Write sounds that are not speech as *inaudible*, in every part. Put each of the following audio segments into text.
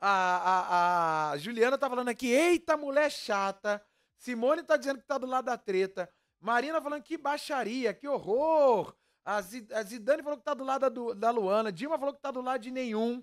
A, a, a Juliana tá falando aqui, eita mulher chata. Simone tá dizendo que tá do lado da treta. Marina falando que baixaria, que horror. A Zidane falou que tá do lado da, da Luana. Dilma falou que tá do lado de nenhum.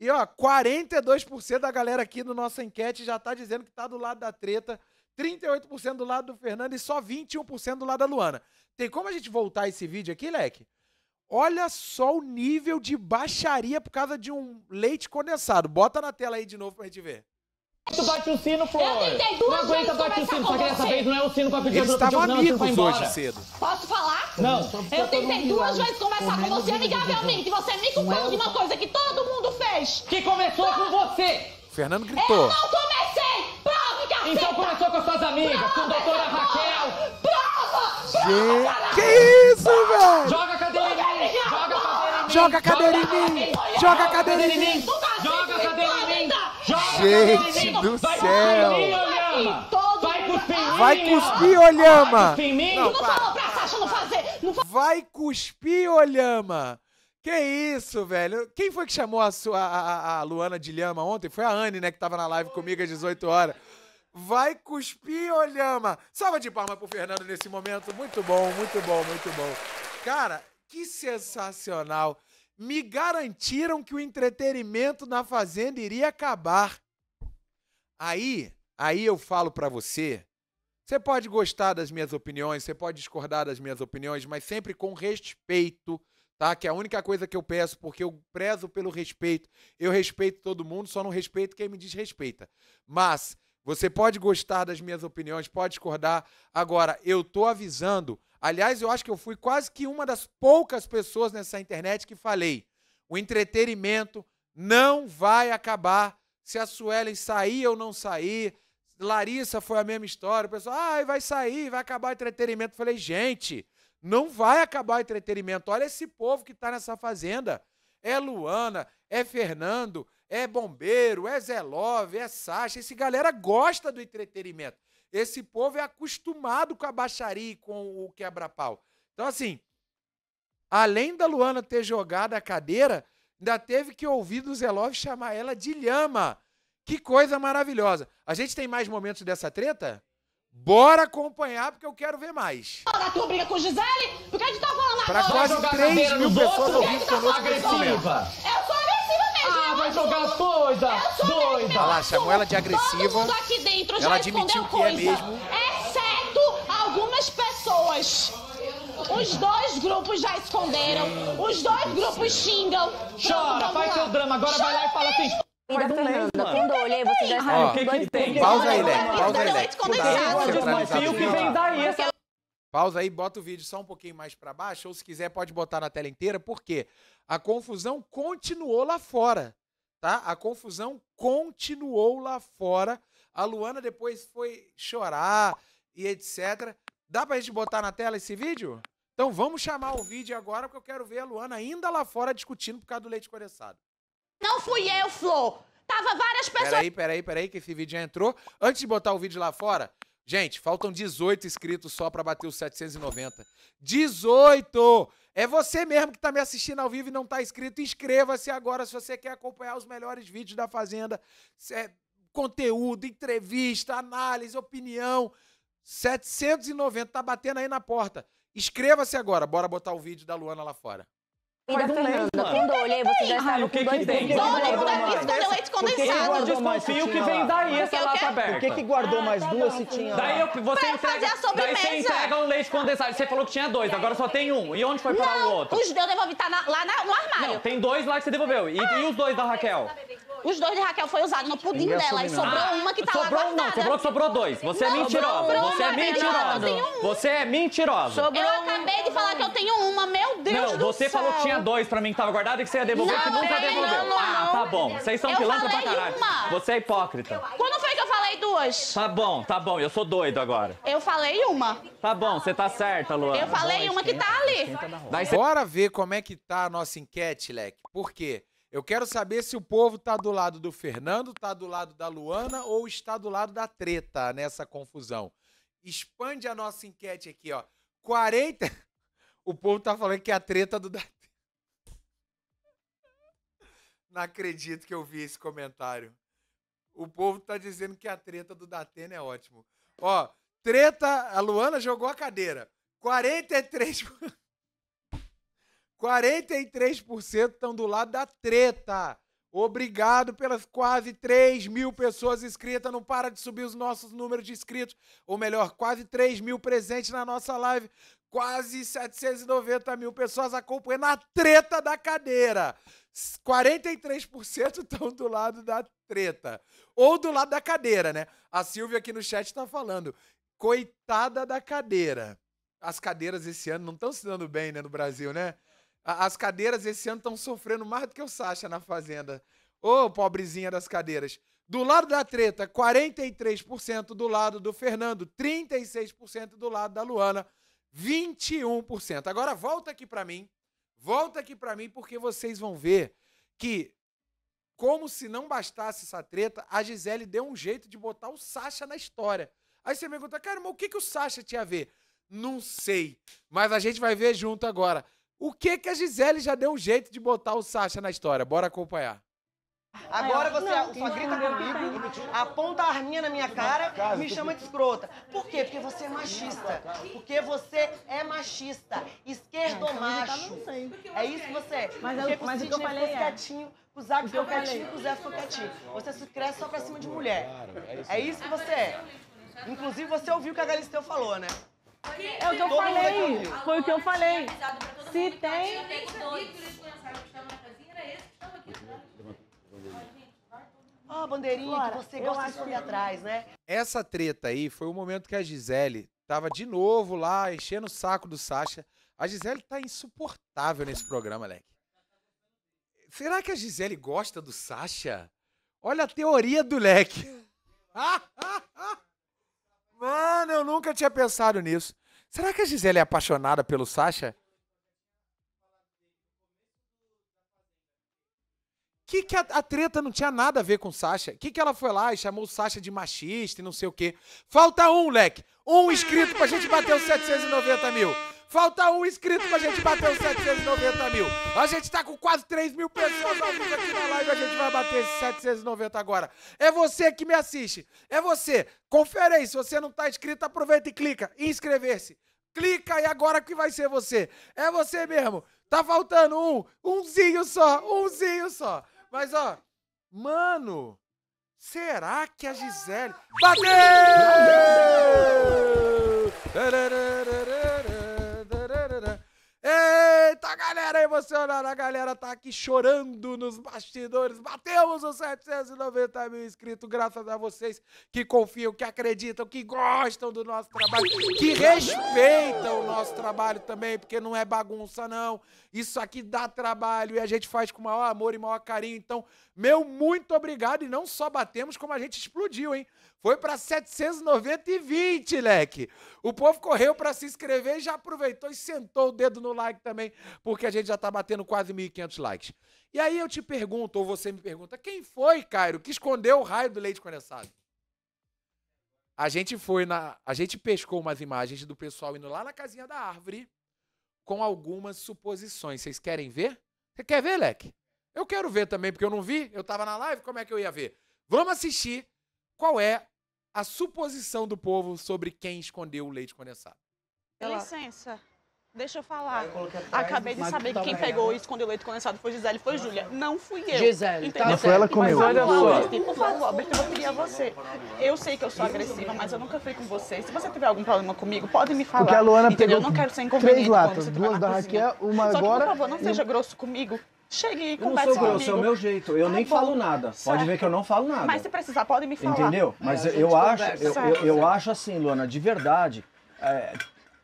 E ó, 42% da galera aqui do nossa enquete já tá dizendo que tá do lado da treta, 38% do lado do Fernando e só 21% do lado da Luana. Tem como a gente voltar esse vídeo aqui, Leque? Olha só o nível de baixaria por causa de um leite condensado. Bota na tela aí de novo pra gente ver. Tu bate tá o sino, Flor. Eu tentei duas não aguenta, bate tá o sino. Só que dessa vez não é o sino pra pedir Eles estavam amigos hoje cedo. Posso falar? Não. Eu tentei duas vezes conversar com você amigavelmente. Você me culpou de uma coisa que todo mundo fez. Que começou com você. Fernando gritou. Eu não comecei. Prova, caceta. Então começou com as suas amigas, com a doutora Raquel. Prova. Prova, Que isso, velho. Joga Joga a cadeira em mim! Joga a cadeira em mim! Joga a cadeira em mim! Gente do céu! Vai cuspir, Olhama! Vai cuspir pra não Vai cuspir, Olhama! Que isso, velho? Quem foi que chamou a, sua, a, a Luana de Lhama ontem? Foi a Anne, né, que tava na live comigo às 18 horas. Vai cuspir, Olhama! Salva de palmas pro Fernando nesse momento. Muito bom, muito bom, muito bom. Cara, que sensacional! me garantiram que o entretenimento na Fazenda iria acabar. Aí, aí eu falo para você, você pode gostar das minhas opiniões, você pode discordar das minhas opiniões, mas sempre com respeito, tá? Que é a única coisa que eu peço, porque eu prezo pelo respeito. Eu respeito todo mundo, só não respeito quem me desrespeita. Mas você pode gostar das minhas opiniões, pode discordar. Agora, eu tô avisando Aliás, eu acho que eu fui quase que uma das poucas pessoas nessa internet que falei: o entretenimento não vai acabar se a Suelen sair ou não sair. Larissa foi a mesma história. O pessoal, ah, vai sair, vai acabar o entretenimento. Eu falei, gente, não vai acabar o entretenimento. Olha esse povo que está nessa fazenda. É Luana, é Fernando, é Bombeiro, é Zé Love, é Sasha. Esse galera gosta do entretenimento. Esse povo é acostumado com a baixaria e com o quebra-pau. Então, assim, além da Luana ter jogado a cadeira, ainda teve que ouvir do Zelov chamar ela de lhama. Que coisa maravilhosa. A gente tem mais momentos dessa treta? Bora acompanhar, porque eu quero ver mais. para tua briga com Gisele, a gente tá falando Pra quase 3 mil pessoas ouvindo tá conosco nesse momento jogar as coisas! Doida! Olha lá, chamou ela é de agressiva. ela admitiu que é coisa. é mesmo. Exceto algumas pessoas. Os dois grupos já esconderam. Os dois grupos xingam. Chora, vai faz seu drama. Agora Chora vai lá e fala assim. Mas não lembra. Quando eu olhei, você já estava... Ah, que tem? Pausa aí, Leque. Pausa aí, Leque. Pausa aí, bota o vídeo só um pouquinho mais para baixo, ou se quiser pode botar na tela inteira, porque a confusão continuou lá fora tá? A confusão continuou lá fora. A Luana depois foi chorar e etc. Dá pra gente botar na tela esse vídeo? Então vamos chamar o vídeo agora, porque eu quero ver a Luana ainda lá fora discutindo por causa do leite condensado. Não fui eu, Flor! Tava várias pessoas. Peraí, peraí, peraí, que esse vídeo já entrou. Antes de botar o vídeo lá fora, gente, faltam 18 inscritos só para bater os 790. 18! É você mesmo que está me assistindo ao vivo e não está inscrito. Inscreva-se agora se você quer acompanhar os melhores vídeos da Fazenda. É, conteúdo, entrevista, análise, opinião. 790 está batendo aí na porta. Inscreva-se agora. Bora botar o vídeo da Luana lá fora. E da Fernanda, quando eu olhei, você já estava Ai, com que dois que dentes. Todo mundo aqui escolheu leite condensado. Eu desconfio que vem daí essa lata aberta. Por que, que guardou ah, mais tá duas se tinha Daí eu, você pra fazer a sobremesa. Daí você entrega um leite condensado. Você falou que tinha dois, agora só tem um. E onde foi parar o outro? os dois eu devolvi, tá lá no armário. Não, tem dois lá que você devolveu. e os dois da ah, Raquel? Os dois de Raquel foi usado no pudim dela e sobrou ah, uma que tá sobrou, lá guardada. Não, sobrou, sobrou dois. Você é não, é mentirosa. Você é mentirosa. Um. Você é mentirosa. eu acabei de falar que eu tenho uma, meu Deus Não, você céu. falou que tinha dois pra mim que tava guardado e que você ia devolver, não, que nunca devolveu. Não, ah, tá bom. Vocês são pilantra pra caralho. Uma. Você é hipócrita. Quando foi que eu falei duas? Tá bom, tá bom. Eu sou doido agora. Eu falei uma. Tá bom, você tá certa, Luana. Eu falei uma que tá ali. É Bora ver como é que tá a nossa enquete, Leque. Por quê? Eu quero saber se o povo está do lado do Fernando, está do lado da Luana ou está do lado da treta nessa confusão. Expande a nossa enquete aqui, ó. 40. *laughs* O povo tá falando que é a treta do Datena. Não acredito que eu vi esse comentário. O povo tá dizendo que a treta do Datena é ótimo. Ó, treta, a Luana jogou a cadeira. 43 43% estão do lado da treta. Obrigado pelas quase 3 mil pessoas inscritas. Não para de subir os nossos números de inscritos. Ou melhor, quase 3 mil presentes na nossa live. Quase 790 mil pessoas acompanhando a treta da cadeira. 43% estão do lado da treta. Ou do lado da cadeira, né? A Silvia aqui no chat está falando. Coitada da cadeira. As cadeiras esse ano não estão se dando bem, né, no Brasil, né? As cadeiras esse ano estão sofrendo mais do que o Sacha na Fazenda. Ô, oh, pobrezinha das cadeiras. Do lado da treta, 43% do lado do Fernando, 36% do lado da Luana, 21%. Agora volta aqui para mim. Volta aqui para mim porque vocês vão ver que como se não bastasse essa treta, a Gisele deu um jeito de botar o Sacha na história. Aí você me pergunta, cara, mas o que, que o Sacha tinha a ver? Não sei, mas a gente vai ver junto agora. O que que a Gisele já deu um jeito de botar o Sasha na história? Bora acompanhar. Agora você não, só grita comigo, aponta a arminha na minha cara e me chama de escrota. Por quê? Porque você é machista. Porque você é machista, esquerdomacho. Então tá é isso que você é. Mas é eu o Sidney ficou quietinho, com o Zé ficou quietinho, com o Zé ficou quietinho. Você se cresce só pra cima de mulher. É, é isso que você é. Inclusive, você ouviu o que a Galisteu falou, né? É. é o que eu Todo falei. Foi o que eu falei. Se tem. Né? Ó, oh, bandeirinha Flora, que você gosta de subir atrás, né? Essa treta aí foi o momento que a Gisele tava de novo lá, enchendo o saco do Sacha. A Gisele tá insuportável nesse programa, Leque. Será que a Gisele gosta do Sacha? Olha a teoria do Leque. Ah, ah, ah. Mano, eu nunca tinha pensado nisso. Será que a Gisele é apaixonada pelo Sasha? Que que a, a, treta não tinha nada a ver com Sasha? Que que ela foi lá e chamou o Sasha de machista e não sei o quê? Falta um, leque. Um inscrito pra gente bater os 790 mil. Falta um inscrito pra gente bater os 790 mil. A gente tá com quase 3 mil pessoas ao vivo aqui na live. A gente vai bater esses 790 agora. É você que me assiste. É você. Confere aí. Se você não tá inscrito, aproveita e clica. Inscrever-se. Clica aí agora que vai ser você. É você mesmo. Tá faltando um. Umzinho só. Umzinho só. Mas, ó. Mano. Será que a Gisele. Bateu! galera emocionada, a galera tá aqui chorando nos bastidores. Batemos os 790 mil inscritos, graças a vocês que confiam, que acreditam, que gostam do nosso trabalho, que respeitam o nosso trabalho também, porque não é bagunça, não. Isso aqui dá trabalho e a gente faz com o maior amor e maior carinho. Então, meu muito obrigado. E não só batemos, como a gente explodiu, hein? Foi para 790 e leque. O povo correu para se inscrever e já aproveitou e sentou o dedo no like também, porque a gente já está batendo quase 1.500 likes. E aí eu te pergunto, ou você me pergunta, quem foi, Cairo, que escondeu o raio do leite condensado? A gente foi na, a gente pescou umas imagens do pessoal indo lá na casinha da árvore com algumas suposições. Vocês querem ver? Você quer ver, Leque? Eu quero ver também, porque eu não vi, eu estava na live, como é que eu ia ver? Vamos assistir qual é a suposição do povo sobre quem escondeu o leite condensado. Dá Licença. Deixa eu falar. Eu Acabei de saber que quem pegou e escondeu o leite condensado foi Gisele, foi Júlia. Não fui eu. Gisele. Entendeu? Não foi ela comigo. Mas olha só. Por favor, Alberto, eu vou pedir a você. Eu sei que eu sou agressiva, mas eu nunca fui com você. Se você tiver algum problema comigo, pode me falar. Porque a Luana entendeu? pegou eu não quero ser inconveniente três latas, tá duas da Raquel, uma agora... Só que, por favor, não seja grosso comigo. Cheguei e conversa Eu sou grosso, é o meu jeito. Eu tá nem bom, falo nada. Certo. Pode ver que eu não falo nada. Mas se precisar, pode me falar. Entendeu? É, mas é, eu, eu acho, eu, eu, eu, acho assim, Luana, de verdade. É,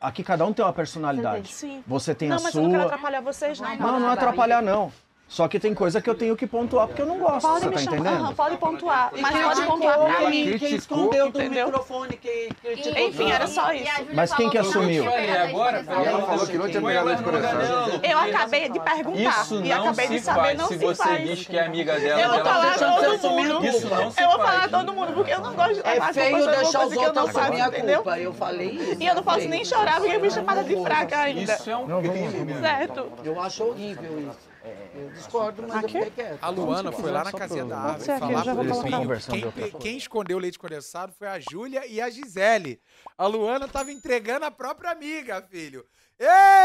aqui cada um tem uma personalidade. Sim. Você tem não, a sua. Não, mas eu não quero atrapalhar vocês, não. Não, não, não atrapalhar, não. Só que tem coisa que eu tenho que pontuar porque eu não gosto. Pode você tá chamar, entendendo? Não, pode pontuar, mas quem pode pontuar pra mim. quem escondeu do microfone, que criticou. Enfim, era só isso. Mas quem que assumiu? ela falou que não tinha pegado de coração. Eu acabei de perguntar isso e acabei de saber, faz. não se, se você faz. diz que é amiga dela, eu vou tá falar todo mundo. Isso não se eu vou falar todo mundo porque eu não gosto de é levar É feio deixar os outros assumir a culpa. Eu falei isso. E eu não posso nem chorar porque eu é fui chamada de fraca ainda. Isso é um crime, Certo. Eu acho horrível isso. Eu discordo, mas aqui? eu fiquei quieto. A Luana foi lá na casinha da árvore falar pro Lupinho. Quem, quem escondeu o leite condensado foi a Júlia e a Gisele. A Luana tava entregando a própria amiga, filho.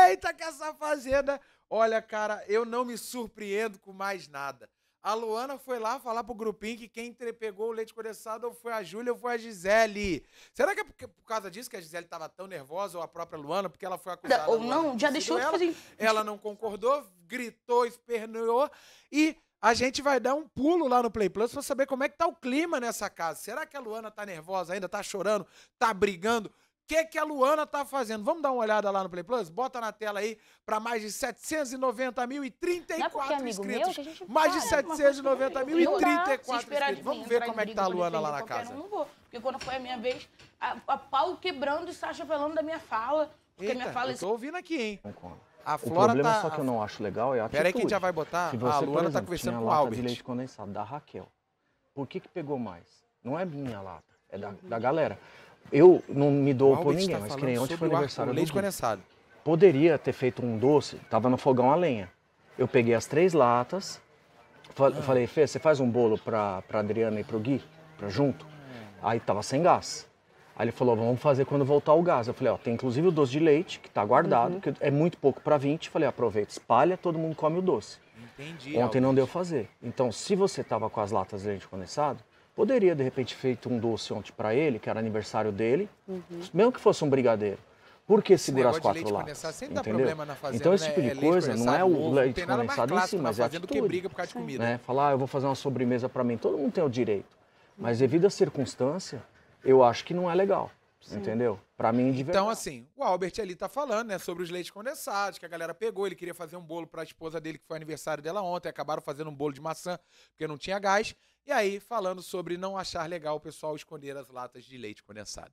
Eita, que essa fazenda... Olha, cara, eu não me surpreendo com mais nada. A Luana foi lá falar pro grupinho que quem pegou o leite condensado ou foi a Júlia ou foi a Gisele. Será que é por, por causa disso que a Gisele estava tão nervosa ou a própria Luana, porque ela foi acusada? Ou não, já deixou ela, de fazer. Ela não concordou, gritou, esperneou e a gente vai dar um pulo lá no Play Plus para saber como é que tá o clima nessa casa. Será que a Luana tá nervosa ainda, tá chorando, tá brigando? que, que a Luana tá fazendo. Vamos dar uma olhada lá no Play Plus? Bota na tela aí para mais de 790 mil e 34 é, é inscritos. Meu, mais de 790 mil e 34 inscritos. Mim, Vamos ver como é que tá a Luana lá na casa. Um, não vou, porque quando foi a minha vez, a, a pau quebrando e Sasha falando da minha fala. Porque Eita, minha fala... Eu tô ouvindo aqui, hein? A o problema tá... É só que eu não acho legal é a atitude. Peraí que a gente já vai botar. Você, a Luana tá exemplo, tá conversando com o Albert. de leite condensado da Raquel. Por que que pegou mais? Não é minha lata, é da, uhum. da galera. Eu não me dou por tá ninguém, tá mas que nem ontem foi o aniversário do leite condensado. Poderia ter feito um doce, tava no fogão a lenha. Eu peguei as três latas, fal ah. falei, Fê, você faz um bolo pra, pra Adriana e pro Gui, pra junto? Ah. Aí tava sem gás. Aí ele falou, vamos fazer quando voltar o gás. Eu falei, ó, tem inclusive o doce de leite, que tá guardado, uhum. que é muito pouco para 20. Falei, aproveita, espalha, todo mundo come o doce. Entendi. Ontem não deu fazer. Então, se você tava com as latas de leite condensado, Poderia, de repente, feito um doce ontem para ele, que era aniversário dele, uhum. mesmo que fosse um brigadeiro. Por que segurar as quatro lá? Entendeu? Fazenda, então esse né? tipo de coisa não é o leite condensado em si, mas é atitude. Que briga por causa de comida. Né? Falar, ah, eu vou fazer uma sobremesa para mim, todo mundo tem o direito. Mas uhum. devido à circunstância, eu acho que não é legal. Sim. Entendeu? Para mim, de então, verdade. Então, assim, o Albert ali tá falando, né, sobre os leites condensados, que a galera pegou, ele queria fazer um bolo para a esposa dele, que foi aniversário dela ontem, acabaram fazendo um bolo de maçã, porque não tinha gás. E aí, falando sobre não achar legal o pessoal esconder as latas de leite condensado.